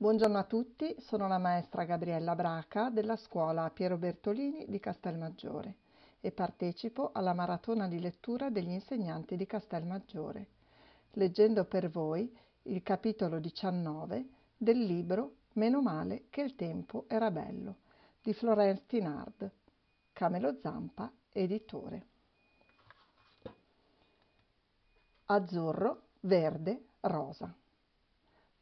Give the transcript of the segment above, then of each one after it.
Buongiorno a tutti, sono la maestra Gabriella Braca della scuola Piero Bertolini di Castelmaggiore e partecipo alla maratona di lettura degli insegnanti di Castelmaggiore, leggendo per voi il capitolo 19 del libro Meno male che il tempo era bello di Florence Tinard, Camelo Zampa, editore. Azzurro, verde, rosa.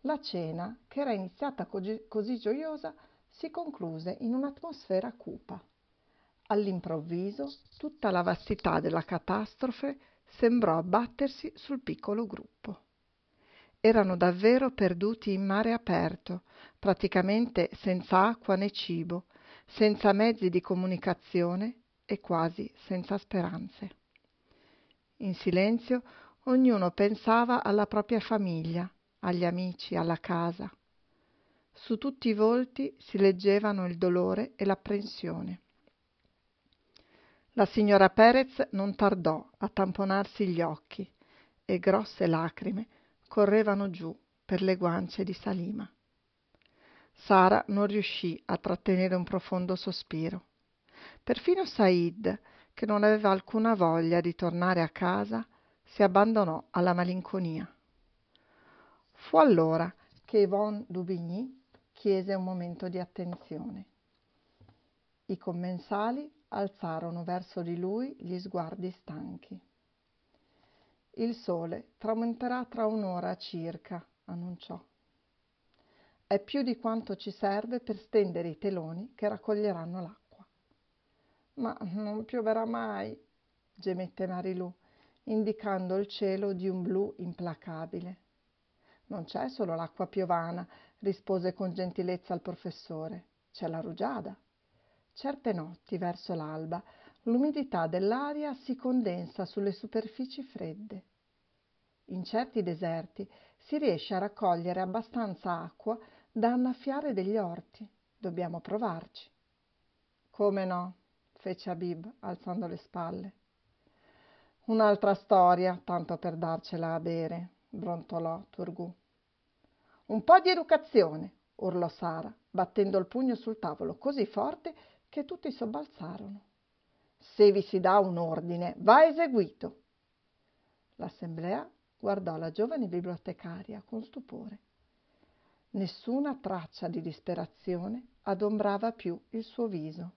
La cena, che era iniziata così gioiosa, si concluse in un'atmosfera cupa. All'improvviso tutta la vastità della catastrofe sembrò abbattersi sul piccolo gruppo. Erano davvero perduti in mare aperto, praticamente senza acqua né cibo, senza mezzi di comunicazione e quasi senza speranze. In silenzio ognuno pensava alla propria famiglia, agli amici, alla casa. Su tutti i volti si leggevano il dolore e l'apprensione. La signora Perez non tardò a tamponarsi gli occhi e grosse lacrime correvano giù per le guance di Salima. Sara non riuscì a trattenere un profondo sospiro. Perfino Said, che non aveva alcuna voglia di tornare a casa, si abbandonò alla malinconia. Fu allora che Yvonne Dubigny chiese un momento di attenzione. I commensali alzarono verso di lui gli sguardi stanchi. Il sole tramonterà tra un'ora circa, annunciò. È più di quanto ci serve per stendere i teloni che raccoglieranno l'acqua. Ma non pioverà mai, gemette Marilou, indicando il cielo di un blu implacabile non c'è solo l'acqua piovana, rispose con gentilezza il professore, c'è la rugiada. Certe notti, verso l'alba, l'umidità dell'aria si condensa sulle superfici fredde. In certi deserti si riesce a raccogliere abbastanza acqua da annaffiare degli orti. Dobbiamo provarci. Come no? fece Abib, alzando le spalle. Un'altra storia, tanto per darcela a bere brontolò Turgù. Un po' di educazione, urlò Sara, battendo il pugno sul tavolo così forte che tutti sobbalzarono. Se vi si dà un ordine, va eseguito. L'assemblea guardò la giovane bibliotecaria con stupore. Nessuna traccia di disperazione adombrava più il suo viso.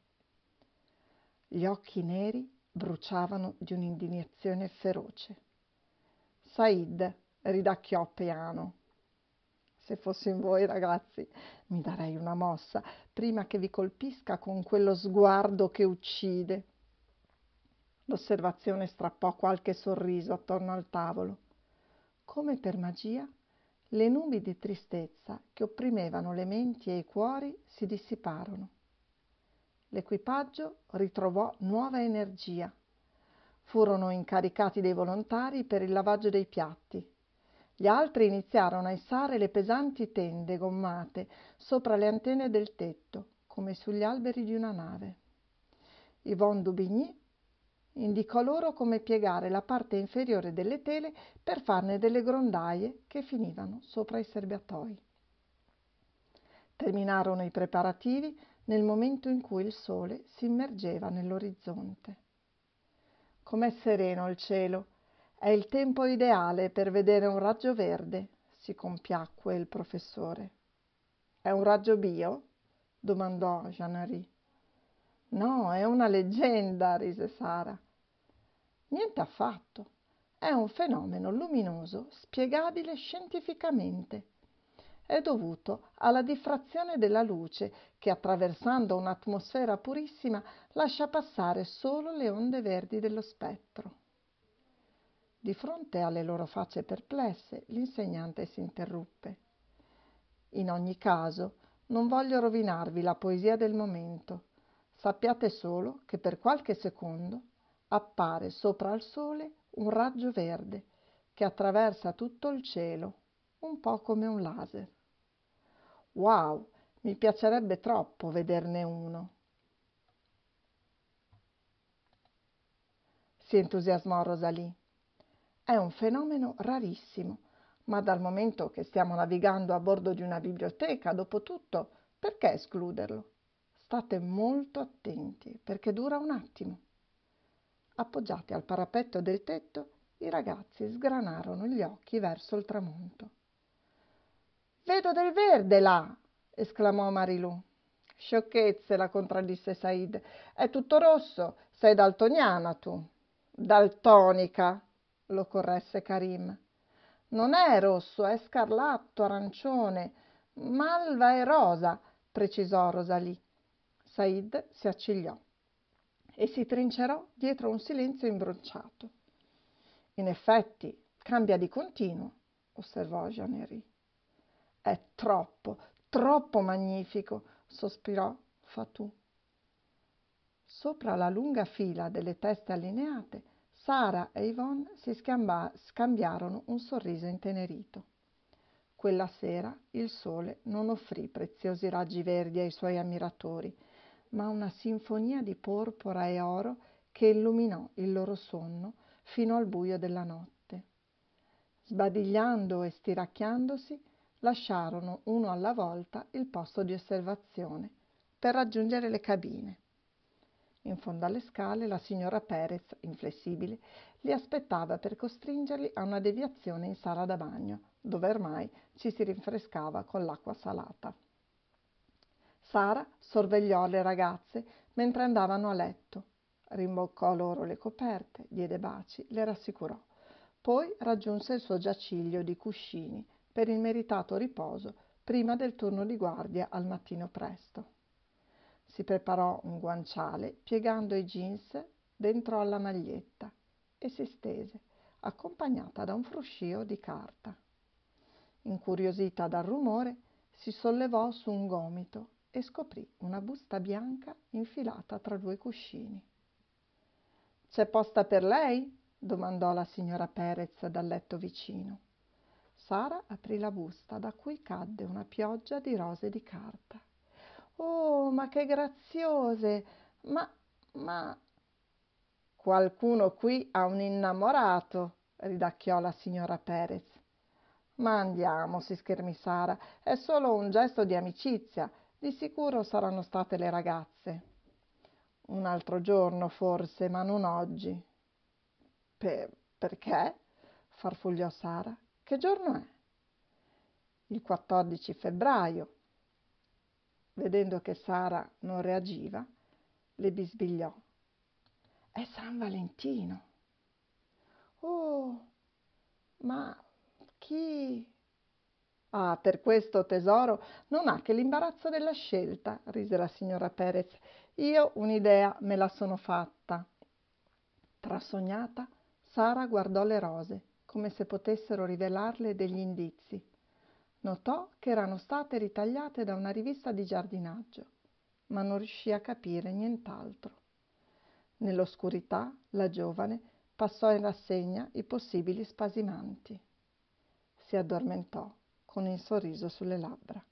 Gli occhi neri bruciavano di un'indignazione feroce. Said ridacchiò piano. Se fossi in voi, ragazzi, mi darei una mossa prima che vi colpisca con quello sguardo che uccide. L'osservazione strappò qualche sorriso attorno al tavolo. Come per magia, le nubi di tristezza che opprimevano le menti e i cuori si dissiparono. L'equipaggio ritrovò nuova energia. Furono incaricati dei volontari per il lavaggio dei piatti gli altri iniziarono a essare le pesanti tende gommate sopra le antenne del tetto, come sugli alberi di una nave. Yvonne Dubigny indicò loro come piegare la parte inferiore delle tele per farne delle grondaie che finivano sopra i serbatoi. Terminarono i preparativi nel momento in cui il sole si immergeva nell'orizzonte. Com'è sereno il cielo! è il tempo ideale per vedere un raggio verde, si compiacque il professore. È un raggio bio? domandò Jean-Henri. No, è una leggenda, rise Sara. Niente affatto. È un fenomeno luminoso spiegabile scientificamente. È dovuto alla diffrazione della luce che attraversando un'atmosfera purissima lascia passare solo le onde verdi dello spettro. Di fronte alle loro facce perplesse, l'insegnante si interruppe. In ogni caso, non voglio rovinarvi la poesia del momento. Sappiate solo che per qualche secondo appare sopra al sole un raggio verde che attraversa tutto il cielo, un po' come un laser. Wow, mi piacerebbe troppo vederne uno. Si entusiasmò Rosalie. È un fenomeno rarissimo, ma dal momento che stiamo navigando a bordo di una biblioteca, dopo tutto, perché escluderlo? State molto attenti perché dura un attimo. Appoggiati al parapetto del tetto, i ragazzi sgranarono gli occhi verso il tramonto. Vedo del verde là! esclamò Marilu. Sciocchezze, la contraddisse Said. È tutto rosso, sei daltoniana tu. Daltonica, lo corresse Karim. Non è rosso, è scarlatto, arancione. Malva e rosa, precisò Rosalì. Said si accigliò e si trincerò dietro un silenzio imbronciato. In effetti, cambia di continuo, osservò Jean-Henri. È troppo, troppo magnifico, sospirò Fatou. Sopra la lunga fila delle teste allineate Sara e Yvonne si scamba- scambiarono un sorriso intenerito. Quella sera il sole non offrì preziosi raggi verdi ai suoi ammiratori, ma una sinfonia di porpora e oro che illuminò il loro sonno fino al buio della notte. Sbadigliando e stiracchiandosi, lasciarono uno alla volta il posto di osservazione per raggiungere le cabine. In fondo alle scale la signora Perez, inflessibile, li aspettava per costringerli a una deviazione in sala da bagno, dove ormai ci si rinfrescava con l'acqua salata. Sara sorvegliò le ragazze mentre andavano a letto, rimboccò loro le coperte, diede baci, le rassicurò. Poi raggiunse il suo giaciglio di cuscini per il meritato riposo prima del turno di guardia al mattino presto. Si preparò un guanciale piegando i jeans dentro alla maglietta e si stese, accompagnata da un fruscio di carta. Incuriosita dal rumore, si sollevò su un gomito e scoprì una busta bianca infilata tra due cuscini. C'è posta per lei? domandò la signora Perez dal letto vicino. Sara aprì la busta da cui cadde una pioggia di rose di carta oh ma che graziose ma ma qualcuno qui ha un innamorato ridacchiò la signora perez ma andiamo si schermì sara è solo un gesto di amicizia di sicuro saranno state le ragazze un altro giorno forse ma non oggi per perché farfugliò sara che giorno è il 14 febbraio vedendo che Sara non reagiva, le bisbigliò. È San Valentino. Oh, ma chi? Ah, per questo tesoro non ha che l'imbarazzo della scelta, rise la signora Perez. Io un'idea me la sono fatta. Trasognata, Sara guardò le rose, come se potessero rivelarle degli indizi. Notò che erano state ritagliate da una rivista di giardinaggio, ma non riuscì a capire nient'altro. Nell'oscurità la giovane passò in rassegna i possibili spasimanti. Si addormentò con un sorriso sulle labbra.